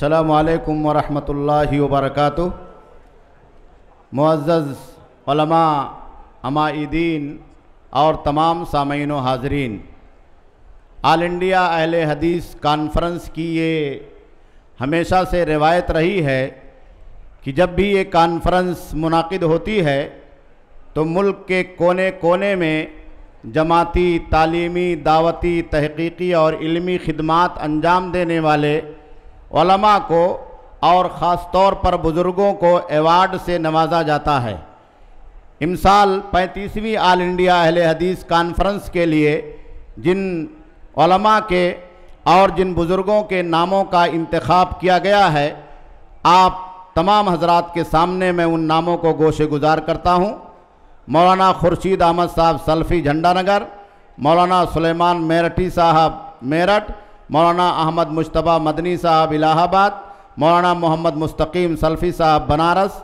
अल्लाम वरहमतुल्लि वरक मुआज़मा अमादीन और तमाम सामीन हाजरीन आल इंडिया अहल हदीस कॉन्फ्रेंस की ये हमेशा से रिवायत रही है कि जब भी ये कॉन्फ्रेंस मुनद होती है तो मुल्क के कोने कोने में जमाती तालीमी दावती तहकीकी और इलमी खदमात अंजाम देने वाले उलमा को और ख़ास तौर पर बुज़ुर्गों को एवार्ड से नवाजा जाता है इमसाल पैंतीसवीं आल इंडिया अहल हदीस कॉन्फ्रेंस के लिए जिन उलमा के और जिन बुज़ुर्गों के नामों का इंतखब किया गया है आप तमाम हजरात के सामने मैं उन नामों को गोशे गुजार करता हूँ मौलाना खुर्शीद अहमद साहब सल्फ़ी झंडानगर मौलाना सुलेमान मेरठी साहब मेरठ मौलाना अहमद मुशतबा मदनी साहब इलाहाबाद मौलाना मोहम्मद मुस्तकीम सल्फ़ी साहब बनारस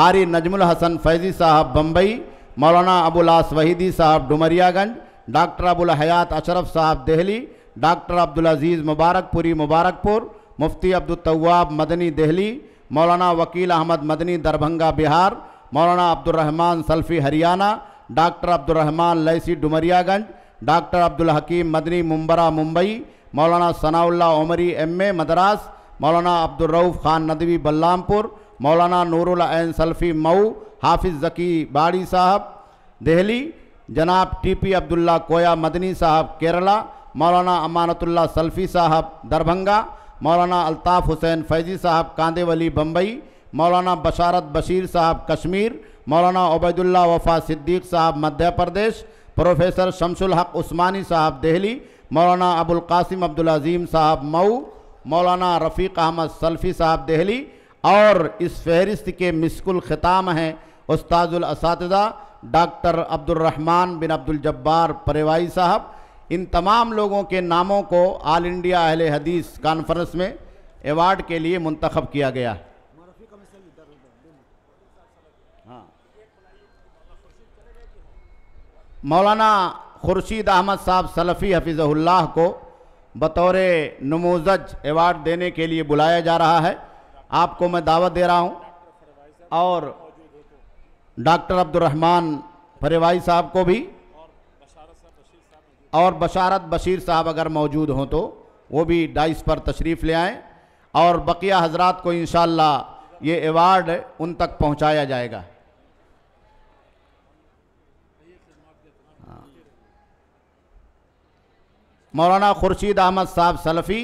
कारी नजमुल हसन फैज़ी साहब बम्बई मौलाना अबुलास वहीदी साहब डुमरियागंज डॉक्टर अबुल हयात अशरफ साहब दिल्ली डॉक्टर अब्दुल अजीज़ मुबारकपुरी मुबारकपुर मुफ्ती अब्दुलतवाब मदनी दिल्ली मौलाना वकील अहमद मदनी दरभंगा बिहार मौलाना अब्दुलरहमान सल्फ़ी हरियाणा डॉक्टर अब्दुलरहमान लैसी डुमरियागंज डॉक्टर अब्दुल हकीम मदनी मुम्बरा मुंबई मौलाना सनाउल्ला उमरी एम ए मद्रास मौलाना अब्दुलरऊफ़ खान नदवी बल्लामपुर मौलाना नूरुलैन सल्फ़ी मऊ हाफिज़ जकी बाड़ी साहब दिल्ली जनाब टी पी अब्दुल्ला कोया मदनी साहब केरला मौलाना अमानतुल्ला सल्फ़ी साहब दरभंगा मौलाना अल्ताफ़ हुसैन फैज़ी साहब कांदेवली बम्बई मौलाना बशारत बशीर साहब कश्मीर मौलाना उबैदुल्ला वफ़ा सिद्दीक साहब मध्य प्रदेश प्रोफेसर शमसुल हक उस्मानी साहब दिल्ली मौलाना अबुल कासिम अब्दुल अजीम साहब मऊ मौलाना रफ़ीक अहमद सल्फ़ी साहब दहली और इस फहरिस्त के मिसकुल ख़िताम हैं उस्ताजुल उस्ताजुलसातदा डॉक्टर अब्दुलरहमान बिन अब्दुल जब्बार परेवाई साहब इन तमाम लोगों के नामों को आल इंडिया अहल हदीस कॉन्फ्रेंस में एवार्ड के लिए मंतखब किया गया है हाँ। मौलाना खुर्शीद अहमद साहब सलफ़ी हफिज़ल्ला को बतौर नमोजज एवार्ड देने के लिए बुलाया जा रहा है आपको मैं दावत दे रहा हूँ और डॉक्टर अब्दुलरहमान फरेवाई साहब को भी और बशारत बशीर साहब अगर मौजूद हों तो वो भी डाइस पर तशरीफ़ ले आएँ और बकिया हजरात को इन ये एवार्ड उन तक पहुँचाया जाएगा मौलाना खुर्शीद अहमद साहब सलफ़ी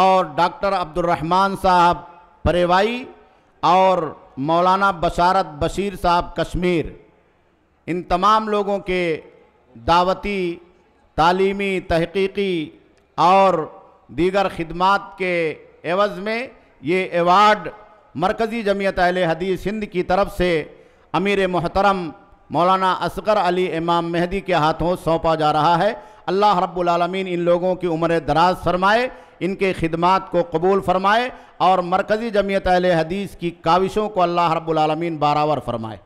और डॉक्टर अब्दुलरहमान साहब परेवाई और मौलाना बशारत बशीर साहब कश्मीर इन तमाम लोगों के दावती तालीमी तहकीकी और दीगर खदमात के एवज़ में ये एवार्ड मरकज़ी जमीयत अहल हदीस हिंद की तरफ से अमीर मोहतरम मौलाना असगर अली इमाम मेहदी के हाथों सौंपा जा रहा है अल्लाह रब्बुलमीन इन लोगों की उम्र दराज फरमाए इनके खिदमात को कबूल फरमाए और मरकज़ी जमीयत अहल हदीस की काविशों को अल्लाह रब्लमीन बारावर फरमाए